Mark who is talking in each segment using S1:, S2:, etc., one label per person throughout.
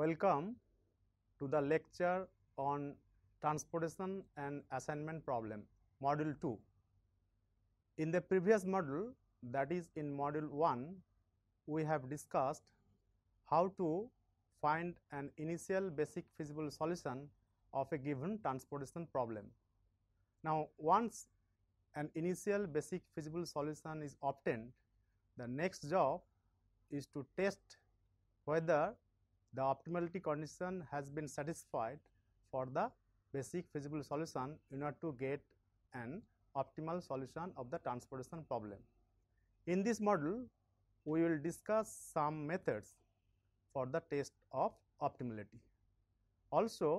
S1: Welcome to the lecture on transportation
S2: and assignment problem module 2. In the previous module that is in module 1 we have discussed how to find an initial basic feasible solution of a given transportation problem. Now once an initial basic feasible solution is obtained the next job is to test whether the optimality condition has been satisfied for the basic feasible solution in order to get an optimal solution of the transportation problem. In this model, we will discuss some methods for the test of optimality. Also,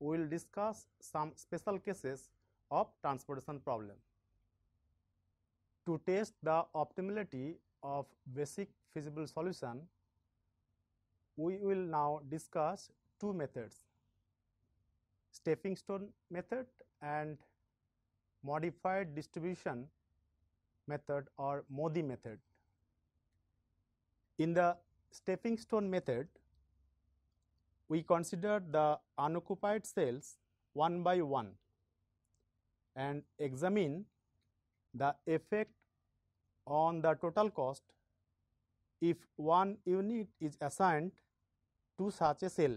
S2: we will discuss some special cases of transportation problem. To test the optimality of basic feasible solution, we will now discuss two methods, stepping stone method and modified distribution method or MODI method. In the stepping stone method, we consider the unoccupied cells one by one and examine the effect on the total cost if one unit is assigned to such a cell.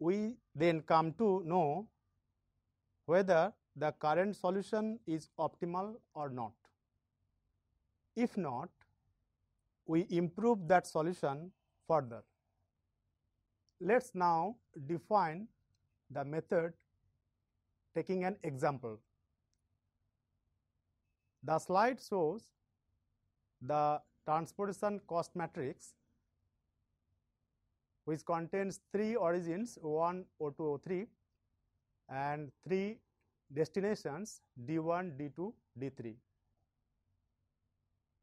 S2: We then come to know whether the current solution is optimal or not. If not, we improve that solution further. Let us now define the method taking an example. The slide shows the transportation cost matrix which contains three origins O1, O2, O3 and three destinations D1, D2, D3.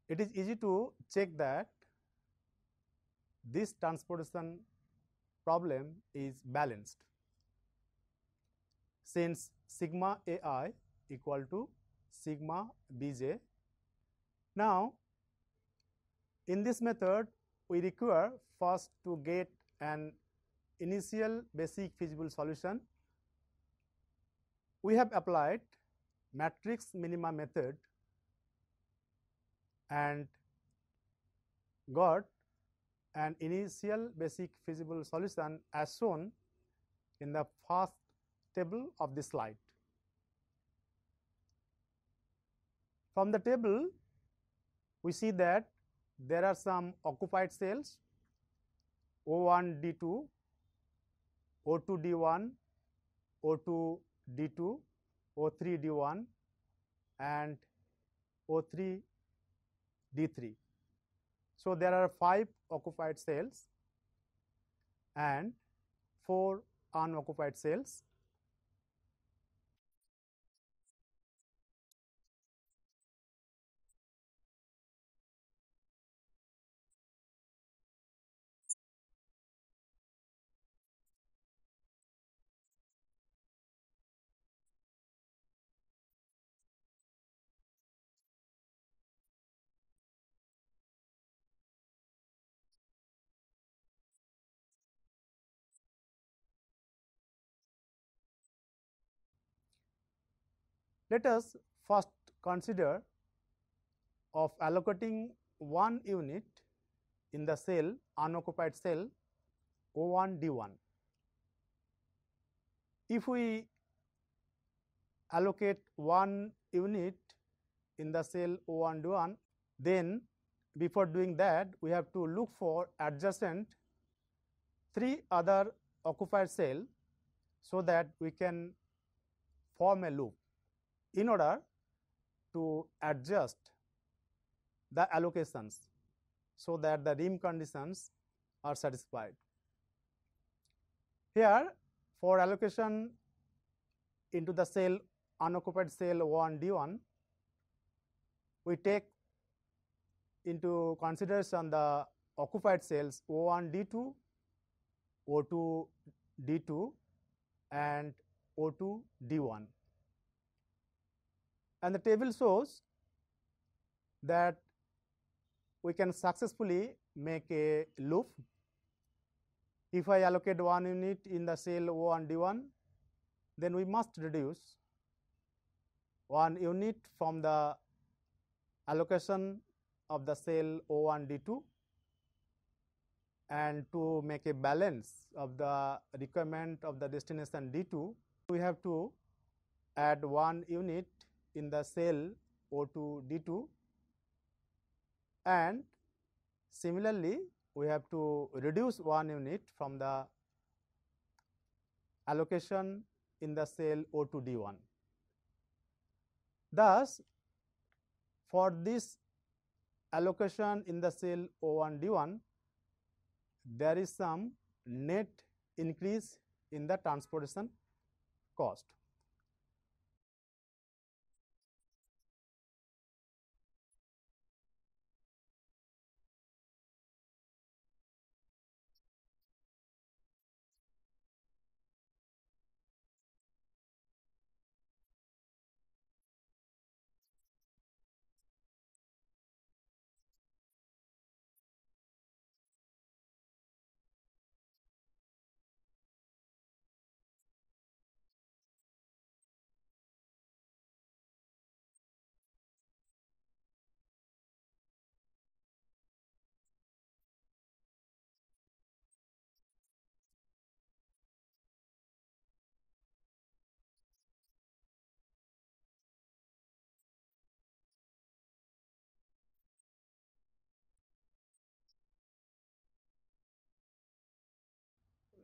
S2: It is easy to check that this transportation problem is balanced since sigma ai equal to sigma bj. Now, in this method, we require first to get an initial basic feasible solution. We have applied matrix minima method and got an initial basic feasible solution as shown in the first table of this slide. From the table, we see that there are some occupied cells O1 D2, O2 D1, O2 D2, O3 D1 and O3 D3. So, there are 5 occupied cells and 4 unoccupied cells Let us first consider of allocating one unit in the cell unoccupied cell O1 D1. If we allocate one unit in the cell O1 D1, then before doing that we have to look for adjacent three other occupied cell so that we can form a loop in order to adjust the allocations, so that the rim conditions are satisfied. Here for allocation into the cell unoccupied cell 1 D1, we take into consideration the occupied cells O1 D2, O2 D2 and O2 D1 and the table shows that we can successfully make a loop. If I allocate one unit in the cell O and D1, then we must reduce one unit from the allocation of the cell O1 D2 and to make a balance of the requirement of the destination D2, we have to add one unit in the cell O2D2 and similarly we have to reduce one unit from the allocation in the cell O2D1. Thus, for this allocation in the cell O1D1, there is some net increase in the transportation cost.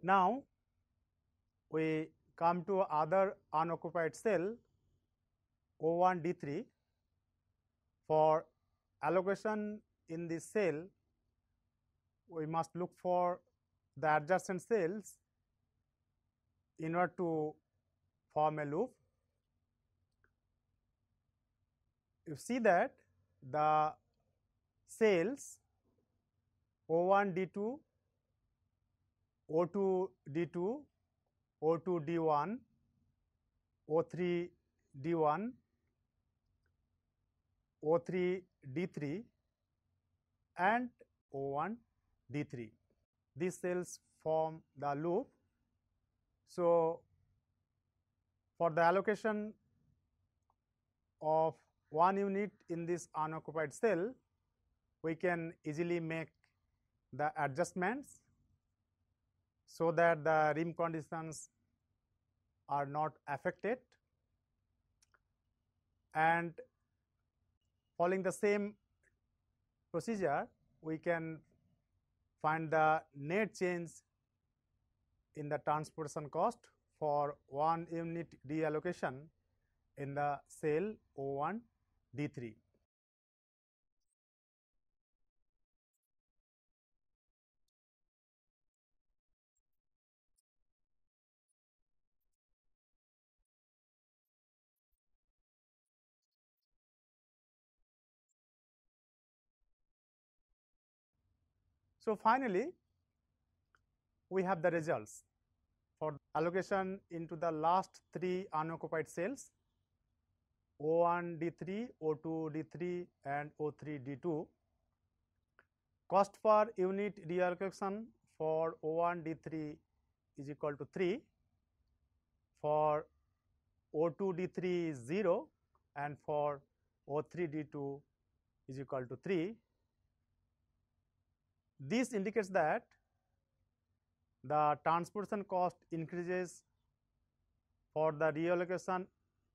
S2: Now, we come to other unoccupied cell O1 D3 for allocation in this cell we must look for the adjacent cells in order to form a loop. You see that the cells O1, D2, O2 D2, O2 D1, O3 D1, O3 D3 and O1 D3. These cells form the loop. So, for the allocation of one unit in this unoccupied cell, we can easily make the adjustments so that the rim conditions are not affected and following the same procedure we can find the net change in the transportation cost for one unit deallocation in the cell O1 D3.
S1: So, finally,
S2: we have the results for allocation into the last three unoccupied cells o one D3, O2 D3 and o 3 D2. Cost per unit reallocation for o one D3 is equal to 3, for o 2 D3 is 0 and for o 3 D2 is equal to 3 this indicates that the transportation cost increases for the reallocation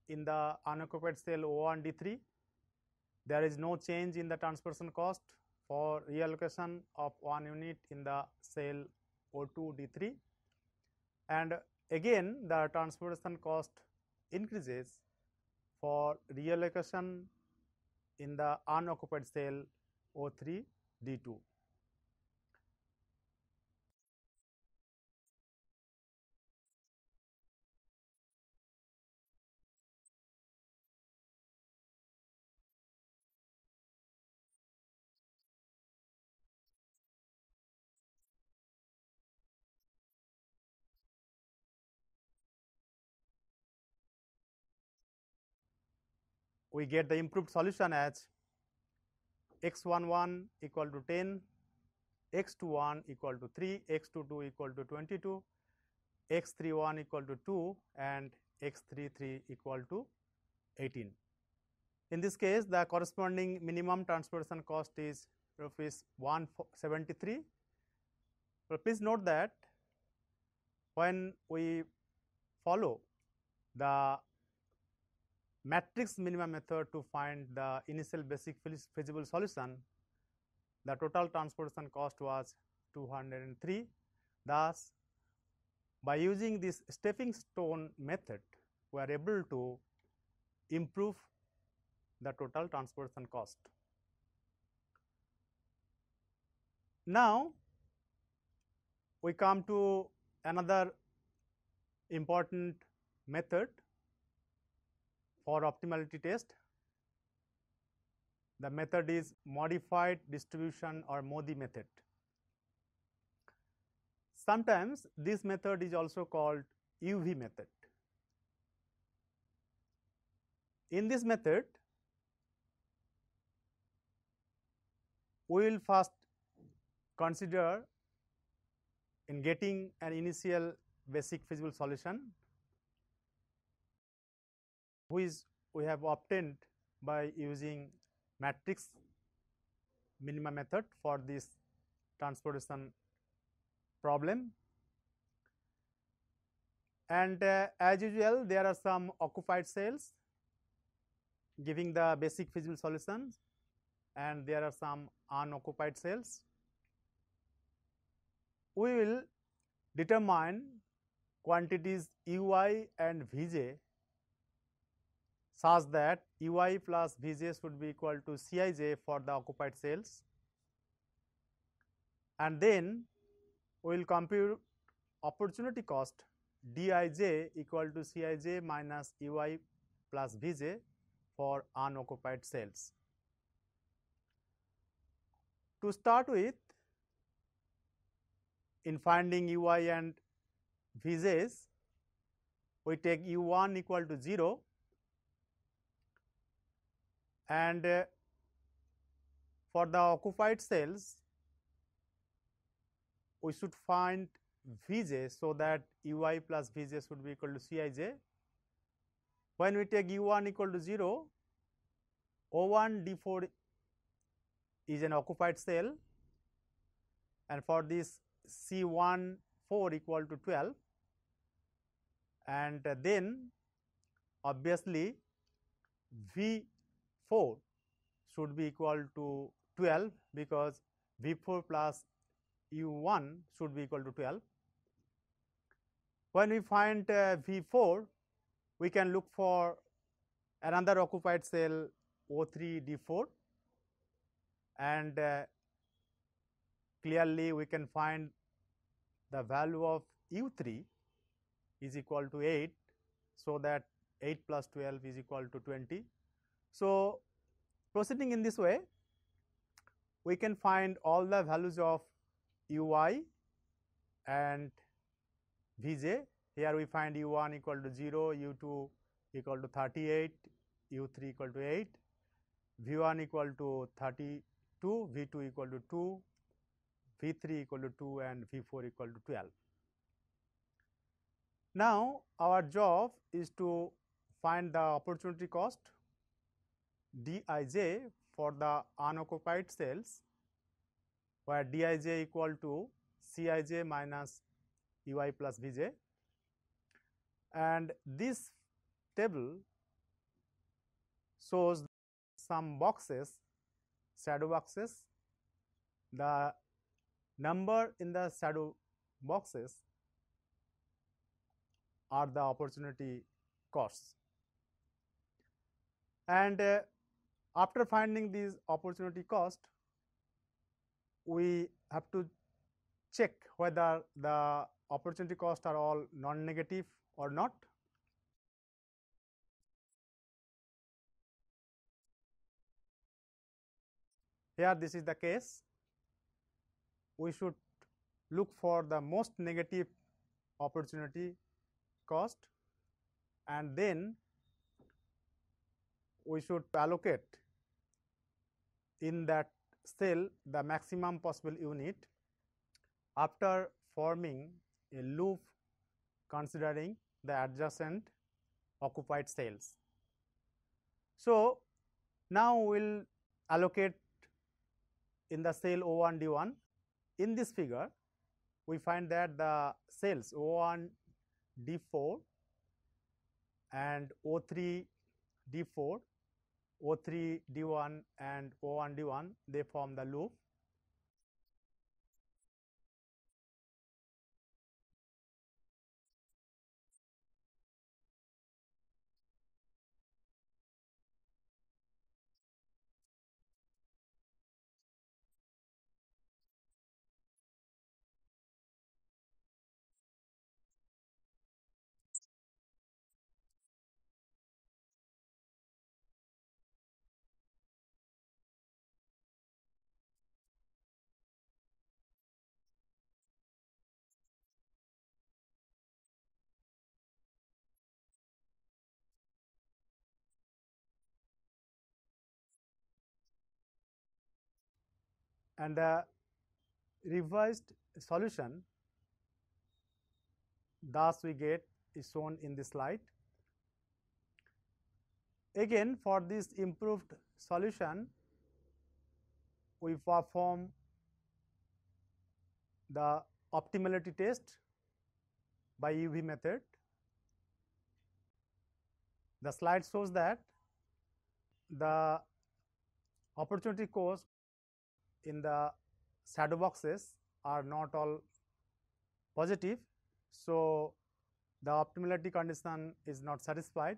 S2: in the unoccupied cell O1 D3. There is no change in the transportation cost for reallocation of one unit in the cell O2 D3 and again the transportation cost increases for reallocation in the unoccupied cell O3 D2. we get the improved solution as x11 equal to 10, x21 equal to 3, x22 equal to 22, x31 equal to 2 and x33 equal to 18. In this case, the corresponding minimum transportation cost is rupees 173. But please note that when we follow the matrix minima method to find the initial basic feasible solution, the total transportation cost was 203. Thus, by using this stepping stone method, we are able to improve the total transportation cost. Now, we come to another important method for optimality test. The method is modified distribution or MODI method. Sometimes this method is also called UV method. In this method, we will first consider in getting an initial basic feasible solution which we have obtained by using matrix minima method for this transportation problem. And uh, as usual, there are some occupied cells giving the basic feasible solutions, and there are some unoccupied cells. We will determine quantities u i and v j such that Ui plus Vjs would be equal to Cij for the occupied cells. And then we will compute opportunity cost Dij equal to Cij minus Ui plus Vj for unoccupied cells. To start with, in finding Ui and Vjs, we take U1 equal to 0 and uh, for the occupied cells we should find Vj so that Ui plus Vj should be equal to Cij. When we take U1 equal to 0, O1 D4 is an occupied cell and for this C1 4 equal to 12 and then obviously V 4 should be equal to 12 because V 4 plus U 1 should be equal to 12. When we find uh, V 4, we can look for another occupied cell O 3 D 4 and uh, clearly we can find the value of U 3 is equal to 8. So, that 8 plus 12 is equal to 20 so, proceeding in this way, we can find all the values of ui and vj. Here we find u1 equal to 0, u2 equal to 38, u3 equal to 8, v1 equal to 32, v2 equal to 2, v3 equal to 2 and v4 equal to 12. Now, our job is to find the opportunity cost dij for the unoccupied cells where dij equal to cij minus ui plus vj and this table shows some boxes shadow boxes the number in the shadow boxes are the opportunity costs and uh, after finding these opportunity cost, we have to check whether the opportunity cost are all non-negative or not. Here this is the case. We should look for the most negative opportunity cost and then we should allocate in that cell the maximum possible unit after forming a loop considering the adjacent occupied cells. So, now we will allocate in the cell O1 D1. In this figure, we find that the cells O1 D4 and O3 D4 O3 D1 and O1 D1 they form the loop and the revised solution thus we get is shown in this slide. Again for this improved solution we perform the optimality test by UV method. The slide shows that the opportunity cost in the shadow boxes are not all positive. So, the optimality condition is not satisfied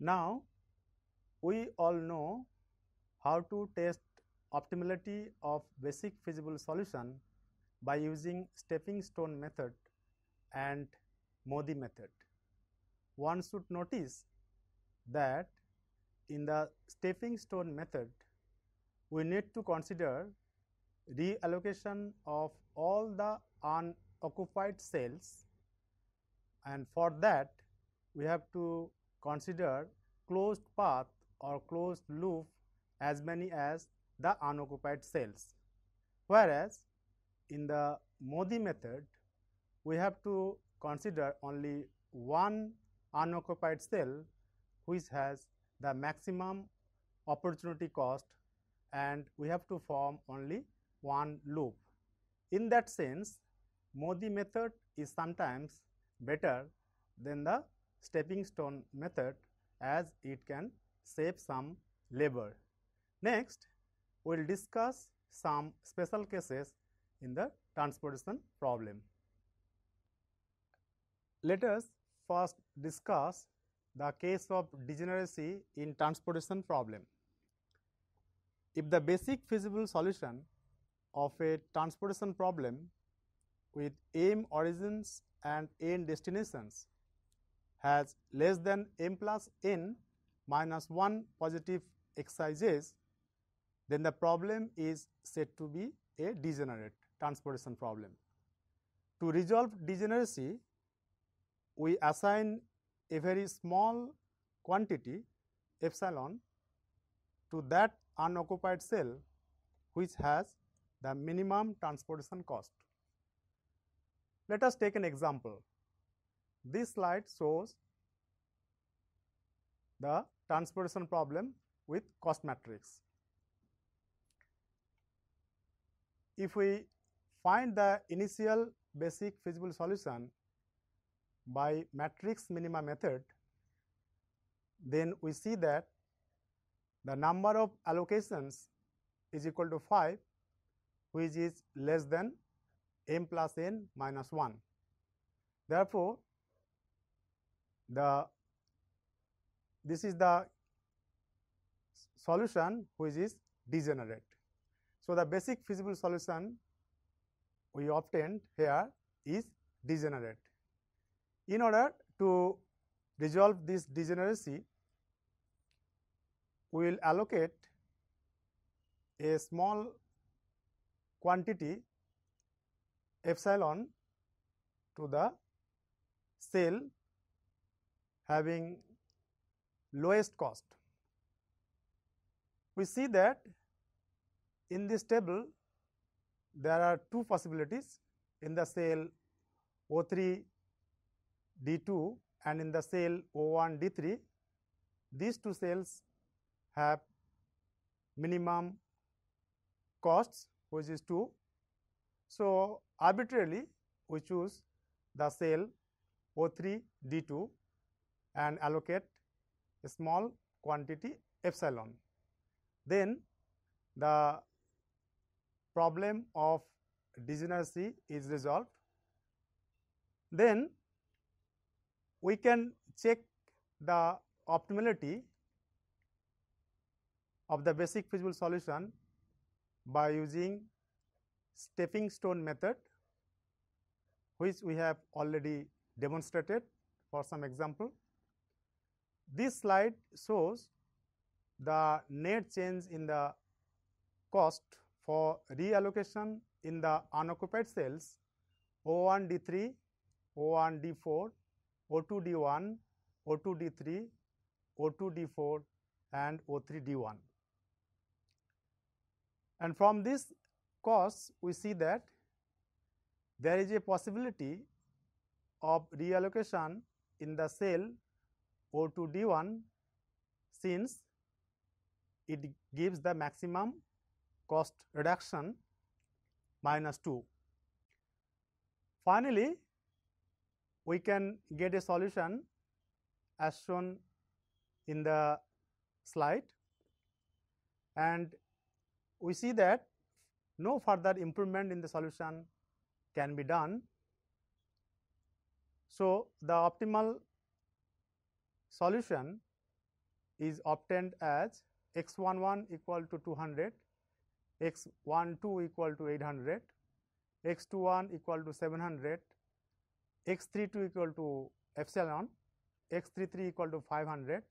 S2: Now, we all know how to test optimality of basic feasible solution by using stepping stone method and Modi method. One should notice that in the stepping stone method, we need to consider reallocation of all the unoccupied cells and for that we have to consider closed path or closed loop as many as the unoccupied cells. Whereas, in the MODI method, we have to consider only one unoccupied cell which has the maximum opportunity cost and we have to form only one loop. In that sense, MODI method is sometimes better than the stepping stone method as it can save some labor. Next, we will discuss some special cases in the transportation problem. Let us first discuss the case of degeneracy in transportation problem. If the basic feasible solution of a transportation problem with aim origins and end destinations has less than m plus n minus 1 positive excises, then the problem is said to be a degenerate transportation problem. To resolve degeneracy, we assign a very small quantity epsilon to that unoccupied cell which has the minimum transportation cost. Let us take an example. This slide shows the transportation problem with cost matrix. If we find the initial basic feasible solution by matrix minima method, then we see that the number of allocations is equal to 5, which is less than m plus n minus 1. Therefore, the this is the solution which is degenerate. So, the basic feasible solution we obtained here is degenerate. In order to resolve this degeneracy, we will allocate a small quantity epsilon to the cell having lowest cost. We see that in this table there are two possibilities in the cell O3 D2 and in the cell O1 D3 these two cells have minimum costs which is 2. So, arbitrarily we choose the cell O3 D2 and allocate a small quantity epsilon. Then the problem of degeneracy is resolved. Then we can check the optimality of the basic feasible solution by using stepping stone method which we have already demonstrated for some example. This slide shows the net change in the cost for reallocation in the unoccupied cells O1 D3, O1 D4, O2 D1, O2 D3, O2 D4 and O3 D1. And from this cost, we see that there is a possibility of reallocation in the cell O2 D1 since it gives the maximum cost reduction minus 2. Finally, we can get a solution as shown in the slide and we see that no further improvement in the solution can be done. So, the optimal solution is obtained as x 1 1 equal to 200, x 1 2 equal to 800, x 21 1 equal to 700, x 3 2 equal to epsilon, x 3 3 equal to 500,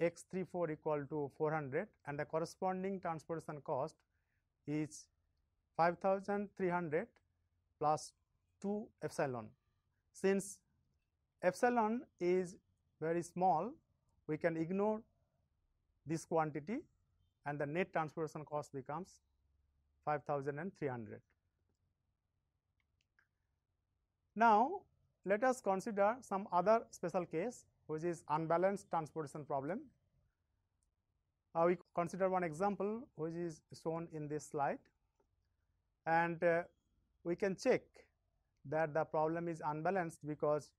S2: x 3 4 equal to 400 and the corresponding transportation cost is 5300 plus 2 epsilon. Since epsilon is very small, we can ignore this quantity and the net transportation cost becomes 5300. Now, let us consider some other special case which is unbalanced transportation problem. Uh, we consider one example which is shown in this slide and uh, we can check that the problem is unbalanced because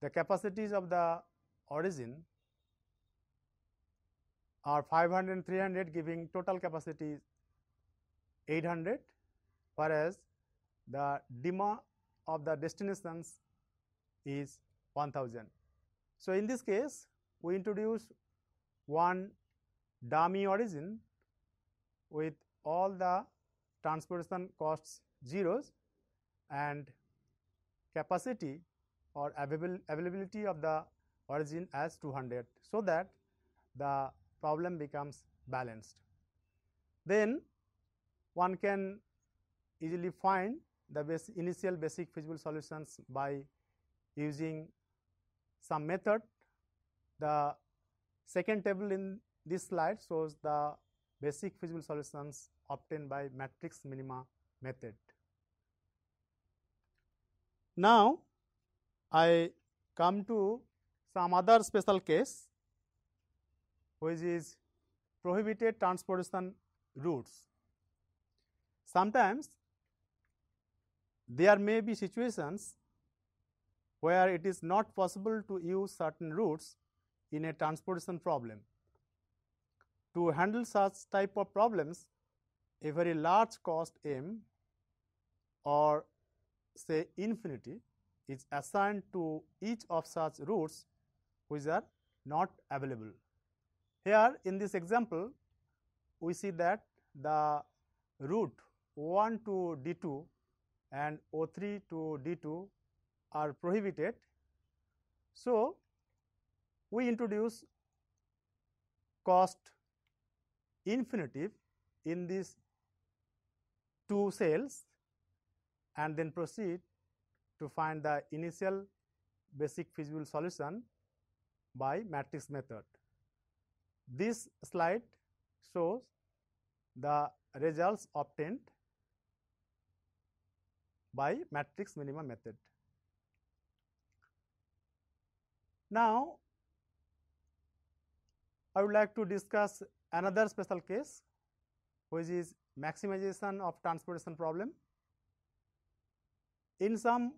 S2: the capacities of the origin are 500 and 300 giving total capacity 800 whereas the DIMA of the destinations is 1000. So, in this case we introduce one dummy origin with all the transportation costs zeros and capacity or availability of the origin as 200 so that the problem becomes balanced. Then one can easily find the base initial basic feasible solutions by using some method. The second table in this slide shows the basic feasible solutions obtained by matrix minima method. Now, I come to some other special case which is prohibited transportation routes. Sometimes there may be situations where it is not possible to use certain routes in a transportation problem. To handle such type of problems, a very large cost M or say infinity is assigned to each of such routes which are not available. Here in this example, we see that the route O1 to D2 and O3 to D2 are prohibited. So, we introduce cost infinitive in these two cells and then proceed to find the initial basic feasible solution by matrix method. This slide shows the results obtained by matrix minima method. Now, I would like to discuss another special case which is maximization of transportation problem. In some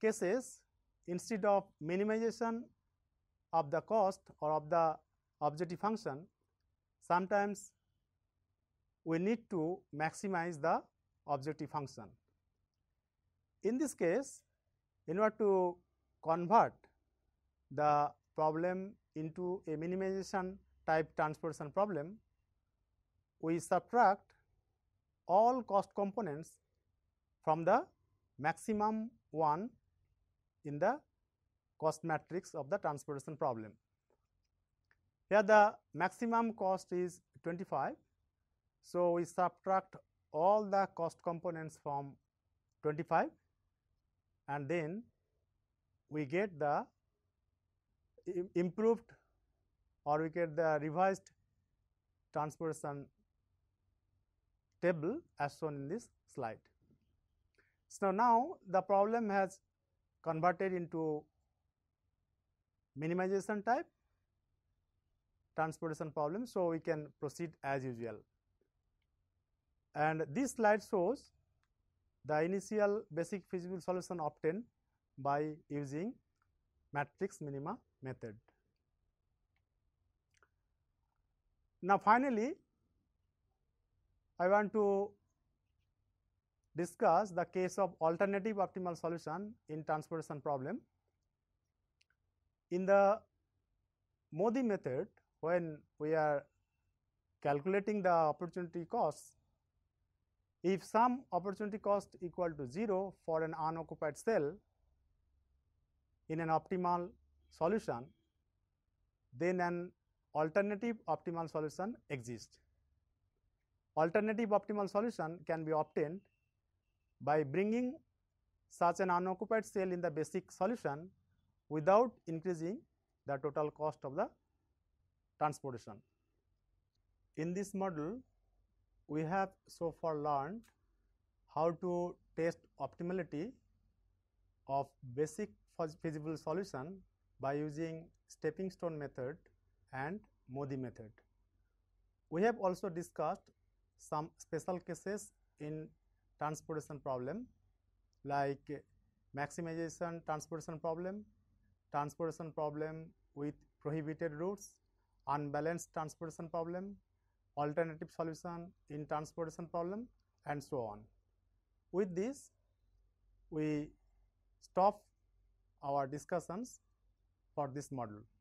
S2: cases, instead of minimization of the cost or of the objective function, sometimes we need to maximize the objective function. In this case, in order to convert the problem into a minimization type transportation problem, we subtract all cost components from the maximum one in the cost matrix of the transportation problem. Here the maximum cost is 25. So, we subtract all the cost components from 25 and then we get the improved or we get the revised transportation table as shown in this slide. So, now the problem has converted into minimization type, transportation problem. So, we can proceed as usual. And this slide shows the initial basic feasible solution obtained by using matrix minima method. Now, finally, I want to discuss the case of alternative optimal solution in transportation problem. In the Modi method, when we are calculating the opportunity cost, if some opportunity cost equal to 0 for an unoccupied cell in an optimal solution, then an alternative optimal solution exists. Alternative optimal solution can be obtained by bringing such an unoccupied cell in the basic solution without increasing the total cost of the transportation. In this model, we have so far learned how to test optimality of basic feasible solution by using stepping stone method and Modi method. We have also discussed some special cases in transportation problem like maximization transportation problem transportation problem with prohibited routes, unbalanced transportation problem, alternative solution in transportation problem and so on. With this, we stop our discussions
S1: for this model.